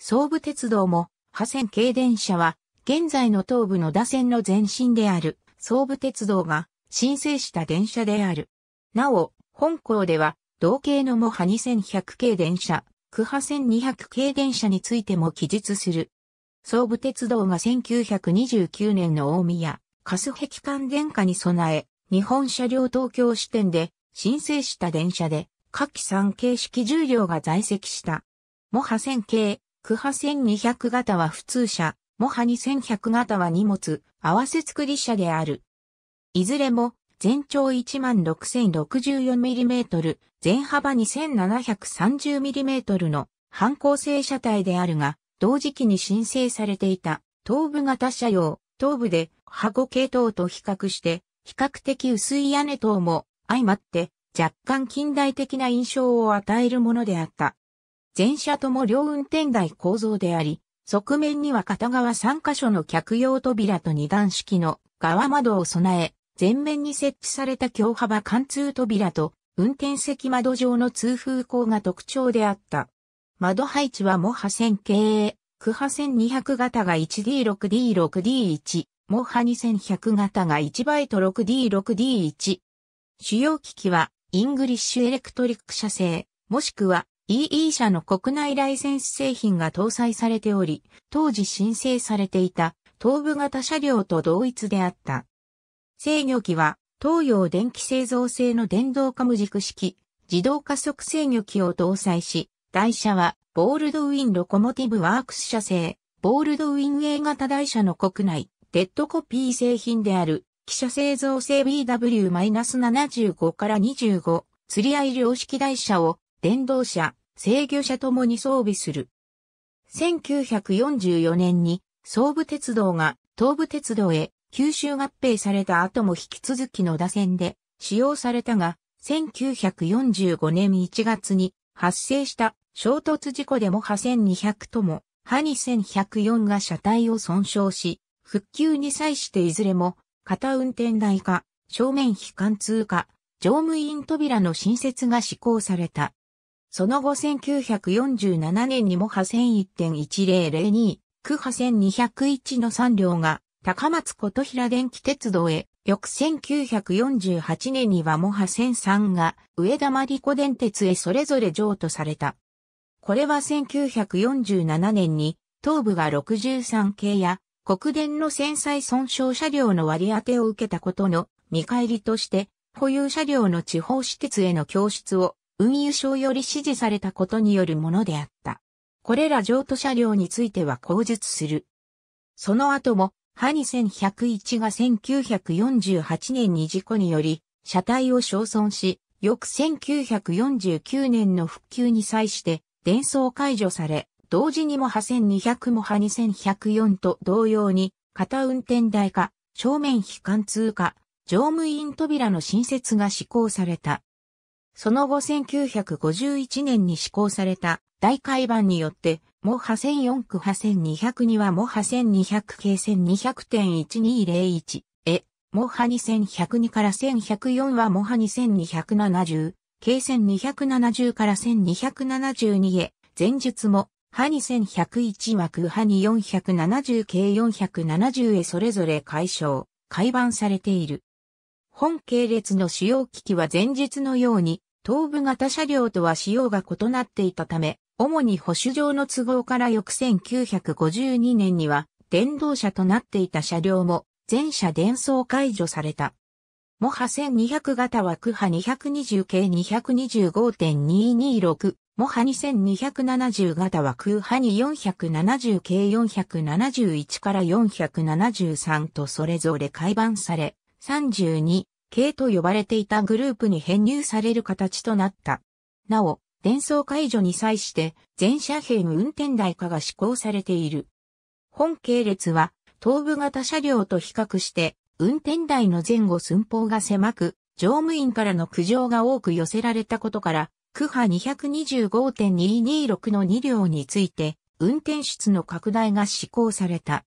総武鉄道も、破線軽電車は、現在の東部の打線の前身である、総武鉄道が申請した電車である。なお、本校では、同系の模ハ2100系電車、区破1200系電車についても記述する。総武鉄道が1929年の大宮、カス壁間電化に備え、日本車両東京支店で申請した電車で、下記3形式重量が在籍した。模破線系、クハ1200型は普通車、モハ2100型は荷物、合わせ作り車である。いずれも、全長 16064mm、全幅 2730mm の反光性車体であるが、同時期に申請されていた、頭部型車用、頭部で、箱系統と比較して、比較的薄い屋根等も、相まって、若干近代的な印象を与えるものであった。全車とも両運転台構造であり、側面には片側3箇所の客用扉と2段式の側窓を備え、前面に設置された強幅貫通扉と運転席窓上の通風口が特徴であった。窓配置はモハ線経営、クハ1200型が 1D6D6D1、モハ2100型が1バイト 6D6D1。主要機器はイングリッシュエレクトリック社製、もしくは EE 社の国内ライセンス製品が搭載されており、当時申請されていた東部型車両と同一であった。制御機は東洋電気製造製の電動化無軸式自動加速制御機を搭載し、台車はボールドウィンロコモティブワークス社製、ボールドウィン A 型台車の国内、デッドコピー製品である、汽車製造製 BW-75 から25、釣り合い量式台車を電動車、制御車ともに装備する。1944年に総武鉄道が東武鉄道へ吸収合併された後も引き続きの打線で使用されたが、1945年1月に発生した衝突事故でも破1200とも、ハニ1104が車体を損傷し、復旧に際していずれも、片運転台か、正面非貫通か、乗務員扉の新設が施行された。その後1947年にも破1001.1002、区破1201の3両が高松琴平電気鉄道へ、翌1948年にはモハ1003が上田真理子電鉄へそれぞれ譲渡された。これは1947年に東部が63系や国電の戦災損傷車両の割り当てを受けたことの見返りとして保有車両の地方私鉄への供出を運輸省より指示されたことによるものであった。これら譲渡車両については口述する。その後も、ハニ1101が1948年に事故により、車体を焼損し、翌1949年の復旧に際して、伝送解除され、同時にもハ1200もニ2104と同様に、片運転台化、正面非貫通化、乗務員扉の新設が施行された。その後1951年に施行された大改版によって、モハ1004区ハ1 2 0 2はモハ1200系1200.1201え、モハ2102から1104はモハ2270系1270から1272へ、前述も、ハニ1101枠ハニ470系470へそれぞれ解消、改版されている。本系列の主要機器は前述のように東部型車両とは仕様が異なっていたため、主に保守上の都合から翌1952年には、電動車となっていた車両も、全車電装解除された。モハ1200型はクハ220系225.226、モハ2270型はクハに470系471から473とそれぞれ改版され、32、系と呼ばれていたグループに編入される形となった。なお、伝送解除に際して、全車並運転台化が施行されている。本系列は、東部型車両と比較して、運転台の前後寸法が狭く、乗務員からの苦情が多く寄せられたことから、区波225.226の2両について、運転室の拡大が施行された。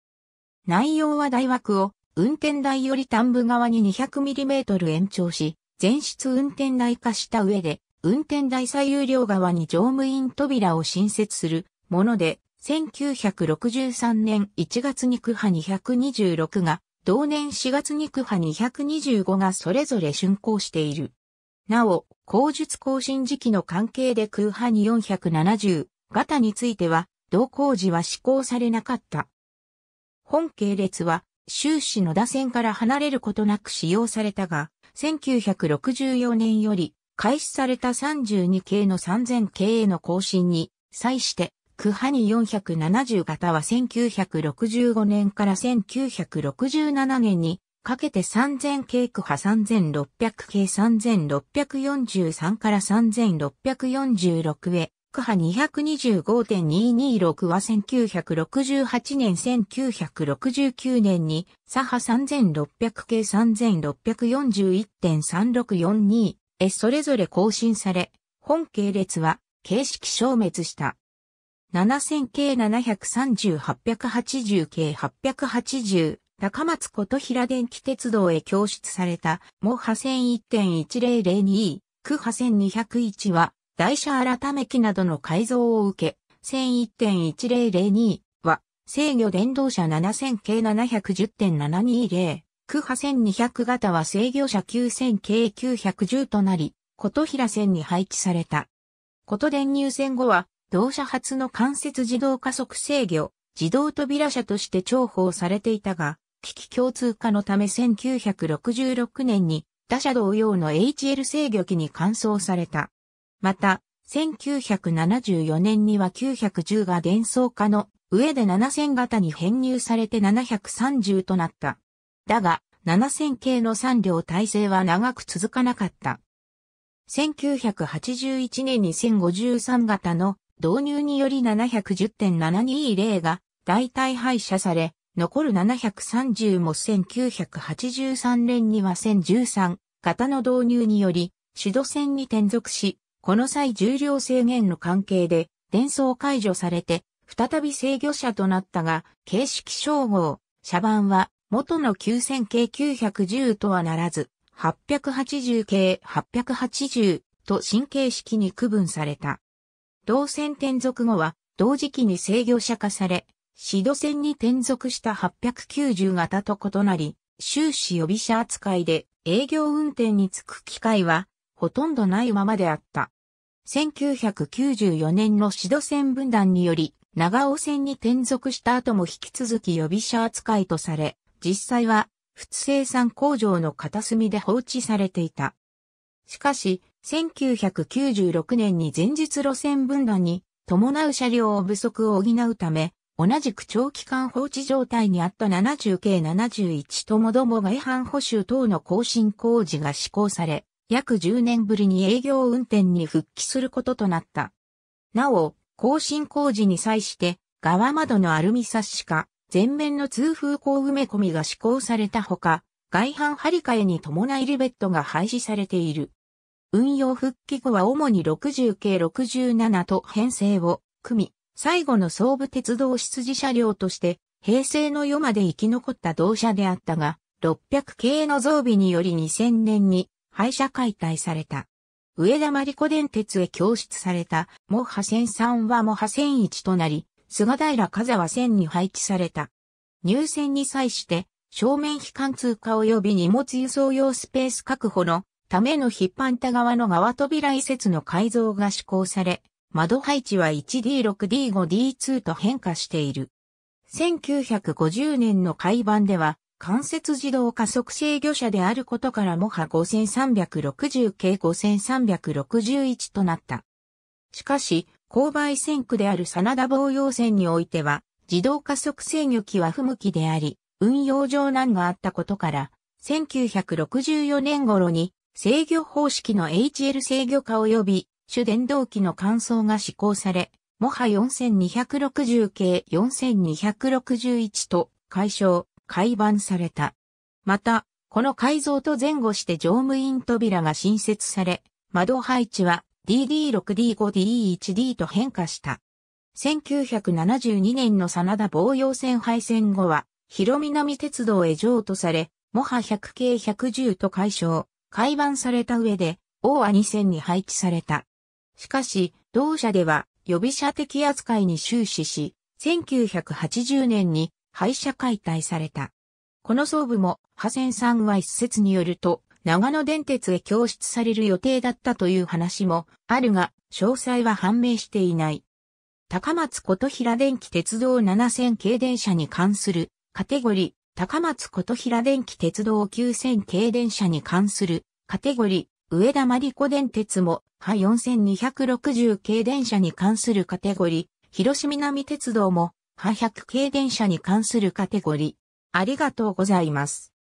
内容は大枠を運転台より端部側に 200mm 延長し、全室運転台化した上で、運転台最右両側に乗務員扉を新設するもので、1963年1月に区派226が、同年4月に区派225がそれぞれ竣工している。なお、工述更新時期の関係で空派に470型については、同工事は施行されなかった。本系列は終始の打線から離れることなく使用されたが、1964年より開始された32系の3000系への更新に際して、クハニ470型は1965年から1967年にかけて3000系区ハ3600系3643から3646へク波225.226は1968年1969年に、左波3600 k 3641.3642へそれぞれ更新され、本系列は形式消滅した。7000 k 730、880 k 880、高松琴平電気鉄道へ供出された、モ波0 1.1002、区波1 201は、台車改め機などの改造を受け、1001.1002は制御電動車7000系710.720、区波1200型は制御車9000系910となり、琴平線に配置された。琴電入線後は、同社初の関節自動加速制御、自動扉車として重宝されていたが、機器共通化のため1966年に他社同様の HL 制御機に換装された。また、1974年には910が伝送化の上で7000型に編入されて730となった。だが、7000系の3両体制は長く続かなかった。1981年に1053型の導入により710.720が代替廃車され、残る730も1983年には1013型の導入により、主導線に転属し、この際重量制限の関係で、伝送解除されて、再び制御車となったが、形式称号、車番は、元の9000系910とはならず、880系880と新形式に区分された。同線転属後は、同時期に制御車化され、指導線に転属した890型と異なり、終始予備車扱いで営業運転に就く機会はほとんどないままであった。1994年のシド戦分断により、長尾線に転属した後も引き続き予備車扱いとされ、実際は、通生産工場の片隅で放置されていた。しかし、1996年に前日路線分断に伴う車両を不足を補うため、同じく長期間放置状態にあった70系71ともどもが違反補修等の更新工事が施行され、約10年ぶりに営業運転に復帰することとなった。なお、更新工事に際して、側窓のアルミサッシか、前面の通風口埋め込みが施行されたほか、外反張り替えに伴いリベットが廃止されている。運用復帰後は主に60系67と編成を組み、最後の総武鉄道出自車両として、平成の世まで生き残った同社であったが、600系の増備により2000年に廃車解体された。上田真理子電鉄へ供出された、モハ線3はモハ線1となり、菅平風は線に配置された。入線に際して、正面非貫通化及び荷物輸送用スペース確保のためのっ張った側の側扉移設の改造が施行され、窓配置は 1D6D5D2 と変化している。1950年の改版では、関節自動加速制御車であることからモハ5360系5361となった。しかし、勾配線区である真田防用線においては、自動加速制御機は不向きであり、運用上難があったことから、1964年頃に制御方式の HL 制御化及び主電動機の換装が施行され、モハ4260系4261と解消、改版された。また、この改造と前後して乗務員扉が新設され、窓配置は DD6D5DE1D と変化した。1972年の真田防洋線配線後は、広南鉄道へ譲渡され、モハ100系110と解消、改版された上で、大和2線に配置された。しかし、同社では予備車的扱いに終始し、1980年に廃車解体された。この装部も、派遣さんは一説によると、長野電鉄へ供出される予定だったという話もあるが、詳細は判明していない。高松琴平電気鉄道7000系電車に関するカテゴリー、高松琴平電気鉄道9000系電車に関するカテゴリー、上田真理子電鉄も、派4260系電車に関するカテゴリー、広島南鉄道も、派100系電車に関するカテゴリー。ありがとうございます。